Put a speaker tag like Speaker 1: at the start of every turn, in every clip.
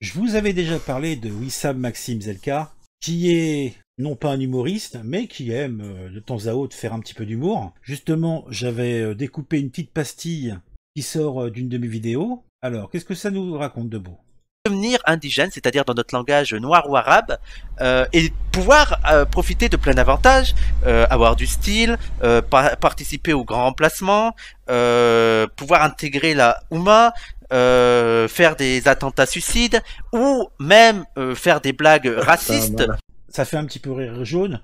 Speaker 1: Je vous avais déjà parlé de Wissam Maxime Zelka, qui est non pas un humoriste, mais qui aime euh, de temps à autre faire un petit peu d'humour. Justement, j'avais euh, découpé une petite pastille qui sort euh, d'une de mes vidéos. Alors, qu'est-ce que ça nous raconte de beau
Speaker 2: devenir indigène, c'est-à-dire dans notre langage noir ou arabe, et pouvoir profiter de plein d'avantages, avoir du style, participer aux grands remplacements, pouvoir intégrer la Ouma, euh, faire des attentats suicides ou même euh, faire des blagues ah, racistes.
Speaker 1: Ça fait un petit peu rire jaune.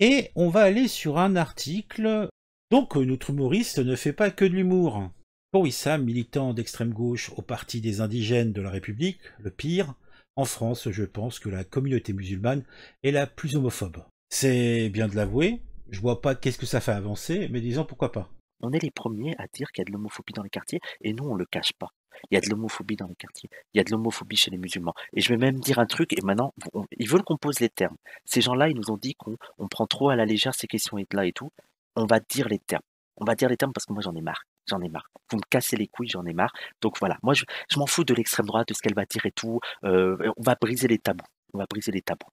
Speaker 1: Et on va aller sur un article. Donc euh, notre humoriste ne fait pas que de l'humour. Pour militant d'extrême gauche au Parti des indigènes de la République, le pire, en France, je pense que la communauté musulmane est la plus homophobe. C'est bien de l'avouer, je vois pas qu'est-ce que ça fait avancer, mais disons pourquoi pas. On est les premiers à dire qu'il y a de l'homophobie dans les quartiers, et nous on le cache pas il y a de l'homophobie dans les quartiers. il y a de l'homophobie chez les
Speaker 2: musulmans. Et je vais même dire un truc, et maintenant, ils veulent qu'on pose les termes. Ces gens-là, ils nous ont dit qu'on prend trop à la légère ces questions-là et tout. On va dire les termes. On va dire les termes parce que moi, j'en ai marre. J'en ai marre. Vous me cassez les couilles, j'en ai marre. Donc voilà, moi, je, je m'en fous de l'extrême droite, de ce qu'elle va dire et tout. Euh, on va briser les tabous. On va briser les tabous.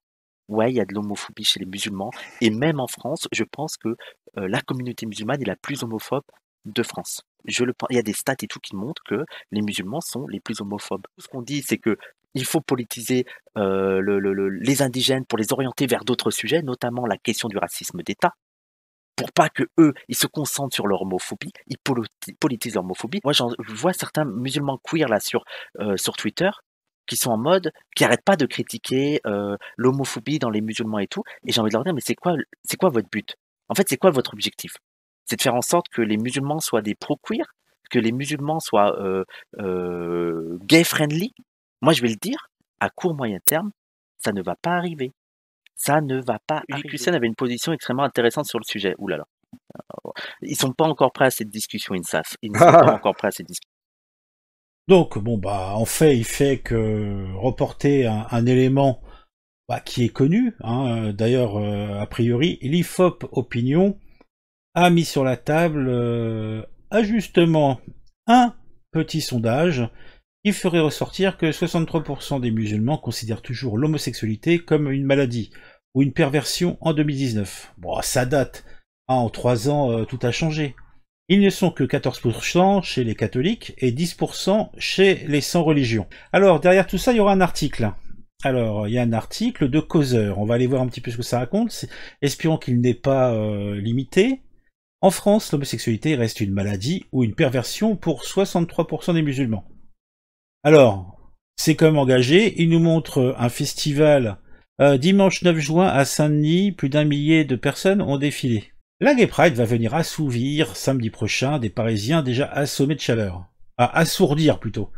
Speaker 2: Ouais, il y a de l'homophobie chez les musulmans. Et même en France, je pense que euh, la communauté musulmane est la plus homophobe de France. Je le, il y a des stats et tout qui montrent que les musulmans sont les plus homophobes. Tout ce qu'on dit, c'est que il faut politiser euh, les indigènes pour les orienter vers d'autres sujets, notamment la question du racisme d'État. Pour pas que eux, ils se concentrent sur leur homophobie, ils politisent leur homophobie. Moi, je vois certains musulmans queer là sur, euh, sur Twitter qui sont en mode, qui n'arrêtent pas de critiquer euh, l'homophobie dans les musulmans et tout. Et j'ai envie de leur dire, mais c'est quoi, c'est quoi votre but En fait, c'est quoi votre objectif c'est de faire en sorte que les musulmans soient des pro-queer, que les musulmans soient euh, euh, gay-friendly. Moi, je vais le dire, à court moyen terme, ça ne va pas arriver. Ça ne va pas Uli Kusen avait une position extrêmement intéressante sur le sujet. Ouh là là. Euh, ils sont pas encore prêts à cette discussion, INSAF. Ils ne sont pas encore prêts à cette discussion.
Speaker 1: Donc, bon, bah, en fait, il fait que reporter un, élément bah, qui est connu, hein. d'ailleurs, a priori, l'IFOP Opinion a mis sur la table euh, justement un petit sondage qui ferait ressortir que 63% des musulmans considèrent toujours l'homosexualité comme une maladie ou une perversion en 2019. Bon, ça date. Ah, en trois ans, euh, tout a changé. Ils ne sont que 14% chez les catholiques et 10% chez les sans religion. Alors, derrière tout ça, il y aura un article. Alors, il y a un article de causeur. On va aller voir un petit peu ce que ça raconte, espérons qu'il n'est pas euh, limité. En France, l'homosexualité reste une maladie ou une perversion pour 63% des musulmans. Alors, c'est comme engagé. Il nous montre un festival euh, dimanche 9 juin à Saint-Denis. Plus d'un millier de personnes ont défilé. La Gay Pride va venir assouvir samedi prochain des Parisiens déjà assommés de chaleur. À assourdir plutôt.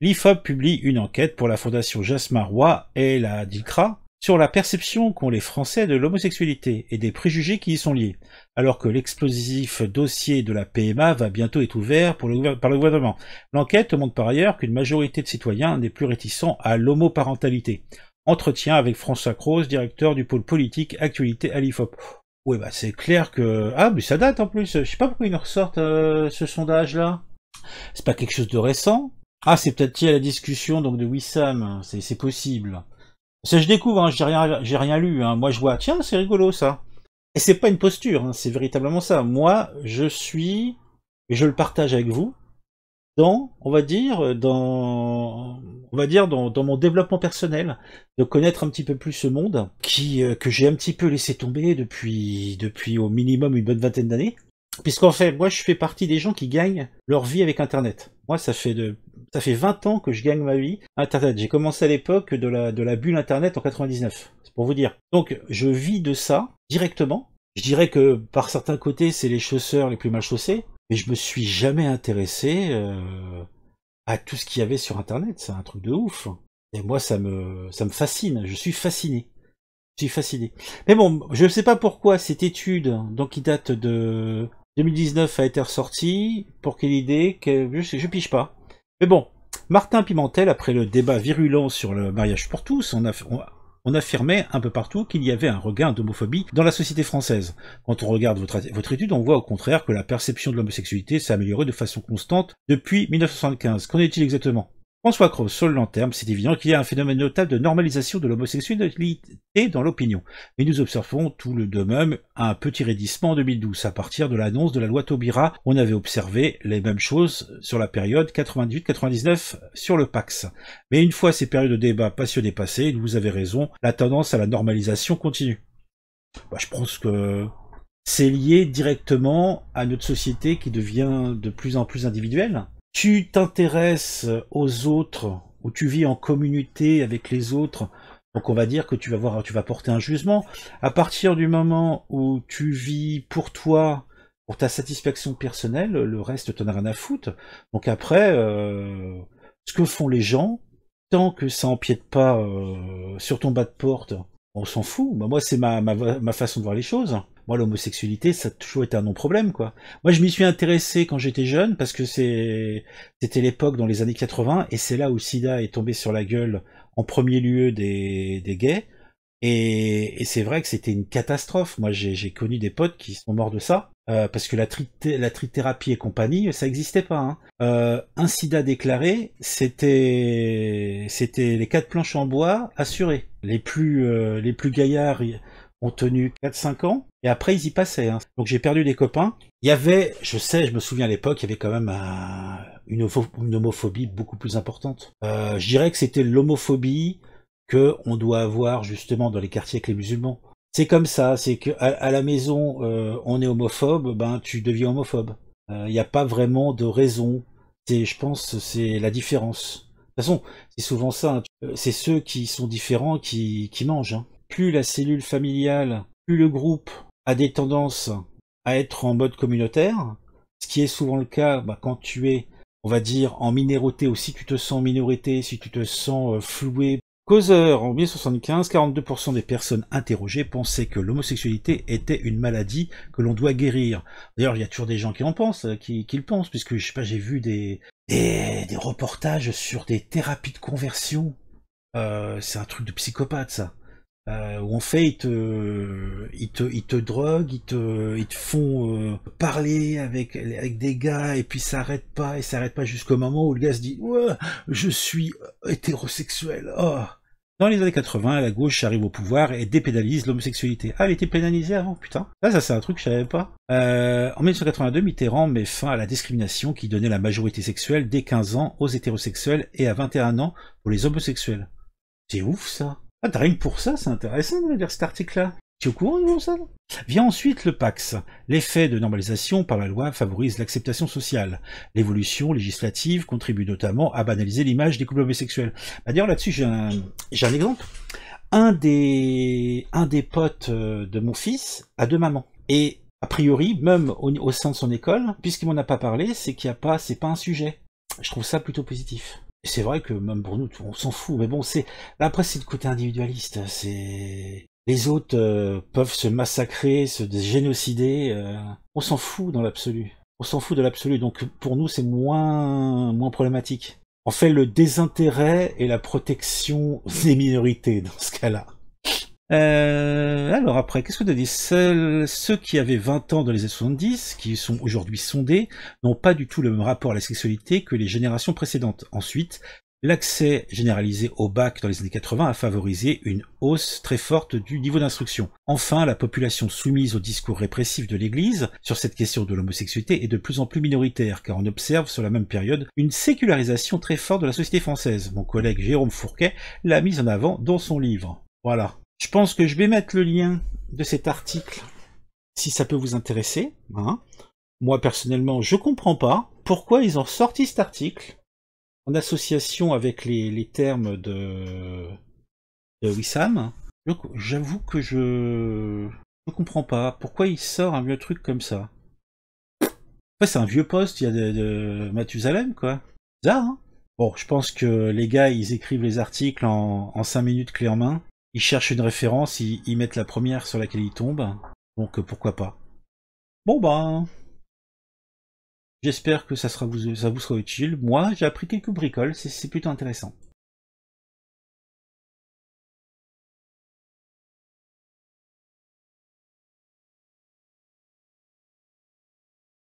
Speaker 1: L'IFOP publie une enquête pour la Fondation Jasmin Roy et la DILCRA sur la perception qu'ont les Français de l'homosexualité et des préjugés qui y sont liés, alors que l'explosif dossier de la PMA va bientôt être ouvert par le gouvernement. L'enquête montre par ailleurs qu'une majorité de citoyens n'est plus réticent à l'homoparentalité. Entretien avec François Croce, directeur du pôle politique Actualité à l'IFOP. Oui, bah c'est clair que... Ah, mais ça date en plus. Je sais pas pourquoi il nous ressortent euh, ce sondage-là. C'est pas quelque chose de récent. Ah, c'est peut-être lié à la discussion donc de Wissam. C'est possible. Ça, je découvre, hein, j'ai rien, j'ai rien lu. Hein. Moi, je vois, tiens, c'est rigolo ça. Et c'est pas une posture, hein, c'est véritablement ça. Moi, je suis, et je le partage avec vous, dans, on va dire, dans, on va dire, dans, mon développement personnel, de connaître un petit peu plus ce monde qui, euh, que j'ai un petit peu laissé tomber depuis, depuis au minimum une bonne vingtaine d'années. Puisqu'en fait, moi, je fais partie des gens qui gagnent leur vie avec Internet. Moi, ça fait de, ça fait 20 ans que je gagne ma vie Internet. J'ai commencé à l'époque de la, de la bulle Internet en 99. C'est pour vous dire. Donc, je vis de ça directement. Je dirais que par certains côtés, c'est les chausseurs les plus mal chaussés. Mais je me suis jamais intéressé euh, à tout ce qu'il y avait sur Internet. C'est un truc de ouf. Et moi, ça me, ça me fascine. Je suis fasciné. Je suis fasciné. Mais bon, je ne sais pas pourquoi cette étude, donc qui date de 2019 a été ressorti. Pour quelle idée que je, je pige pas. Mais bon, Martin Pimentel, après le débat virulent sur le mariage pour tous, on, a, affirmait un peu partout qu'il y avait un regain d'homophobie dans la société française. Quand on regarde votre, votre étude, on voit au contraire que la perception de l'homosexualité s'est améliorée de façon constante depuis 1975. Qu'en est-il exactement François Cros, sur le long terme, c'est évident qu'il y a un phénomène notable de normalisation de l'homosexualité dans l'opinion. Mais nous observons tout le de même un petit raidissement en 2012. À partir de l'annonce de la loi Taubira, on avait observé les mêmes choses sur la période 98-99 sur le Pax. Mais une fois ces périodes de débat passionnés passées, vous avez raison, la tendance à la normalisation continue. Bah, je pense que c'est lié directement à notre société qui devient de plus en plus individuelle tu t'intéresses aux autres, ou tu vis en communauté avec les autres, donc on va dire que tu vas voir, tu vas porter un jugement. À partir du moment où tu vis pour toi, pour ta satisfaction personnelle, le reste t'en as rien à foutre. Donc après, euh, ce que font les gens, tant que ça empiète pas euh, sur ton bas de porte, on s'en fout. Bah, moi c'est ma façon de voir les choses moi l'homosexualité ça a toujours été un non problème quoi. Moi je m'y suis intéressé quand j'étais jeune parce que c'est c'était l'époque dans les années 80 et c'est là où sida est tombé sur la gueule en premier lieu des, gays et, c'est vrai que c'était une catastrophe. Moi j'ai connu des potes qui sont morts de ça euh, parce que la, tri la trithérapie et compagnie euh, ça n'existait pas. Hein. Euh, un sida déclaré c'était c'était les quatre planches en bois assurées. Les plus les plus gaillards ont tenu 4-5 ans, et après, ils y passaient. Hein. Donc j'ai perdu des copains. Il y avait, je sais, je me souviens à l'époque, il y avait quand même une, homophobie beaucoup plus importante. Euh, je dirais que c'était l'homophobie que on doit avoir justement dans les quartiers avec les musulmans. C'est comme ça, c'est que à, la maison, euh, on est homophobe, ben tu deviens homophobe. Euh, il n'y a pas vraiment de raison. je pense, c'est la différence. De toute façon, c'est souvent ça. Hein. C'est ceux qui sont différents qui, mangent. Hein. Plus la cellule familiale, plus le groupe, a des tendances à être en mode communautaire, ce qui est souvent le cas bah, quand tu es, on va dire, en minorité ou si tu te sens minorité, si tu te sens euh, floué. Causeur, en 1975, 42% des personnes interrogées pensaient que l'homosexualité était une maladie que l'on doit guérir. D'ailleurs, il y a toujours des gens qui en pensent, euh, qui, le pensent, puisque je sais pas, j'ai vu des, des, reportages sur des thérapies de conversion. Euh, c'est un truc de psychopathe, ça. Euh, où en fait ils te, ils te, ils te droguent, ils te, ils te font euh, parler avec, avec des gars et puis s'arrête pas et s'arrête pas jusqu'au moment où le gars se dit ouais, je suis hétérosexuel. Oh. Dans les années 80, la gauche arrive au pouvoir et dépénalise l'homosexualité. Ah, elle était pénalisée avant, putain. Là, ça, c'est un truc que je savais pas. Euh, en 1982, Mitterrand met fin à la discrimination qui donnait la majorité sexuelle dès 15 ans aux hétérosexuels et à 21 ans pour les homosexuels. C'est ouf, ça. Ah, rien pour ça, c'est intéressant de lire cet article-là. Tu es au courant de ça Vient ensuite le PAX. L'effet de normalisation par la loi favorise l'acceptation sociale. L'évolution législative contribue notamment à banaliser l'image des couples homosexuels. Bah, d'ailleurs, là-dessus, j'ai un, exemple. Un des, un des potes euh, de mon fils a deux mamans. Et a priori, même au, sein de son école, puisqu'il m'en a pas parlé, c'est qu'il n'y a pas, c'est pas un sujet. Je trouve ça plutôt positif c'est vrai que même pour nous, on s'en fout. Mais bon, c'est bah, après c'est le côté individualiste. Hein. C'est les autres euh, peuvent se massacrer, se génocider. Euh, on s'en fout dans l'absolu. On s'en fout de l'absolu. Donc pour nous, c'est moins moins problématique. En fait, le désintérêt et la protection des minorités dans ce cas-là. Euh, alors après, qu'est-ce que tu dit ceux qui avaient 20 ans dans les années 70, qui sont aujourd'hui sondés, n'ont pas du tout le même rapport à la sexualité que les générations précédentes. Ensuite, l'accès généralisé au bac dans les années 80 a favorisé une hausse très forte du niveau d'instruction. Enfin, la population soumise au discours répressif de l'Église sur cette question de l'homosexualité est de plus en plus minoritaire, car on observe sur la même période une sécularisation très forte de la société française. Mon collègue Jérôme Fourquet l'a mise en avant dans son livre. Voilà. Je pense que je vais mettre le lien de cet article si ça peut vous intéresser. Hein. Moi personnellement, je comprends pas pourquoi ils ont sorti cet article en association avec les, termes de, de Wissam. J'avoue que je ne comprends pas pourquoi ils sortent un vieux truc comme ça. c'est un vieux poste, il y a de, Mathusalem, quoi. Bizarre, hein Bon, je pense que les gars, ils écrivent les articles en, en 5 minutes clé en main ils cherchent une référence, ils, mettent la première sur laquelle ils tombent. Donc euh, pourquoi pas. Bon ben. J'espère que ça, sera vous, ça vous sera utile. Moi, j'ai appris quelques bricoles, c'est plutôt intéressant.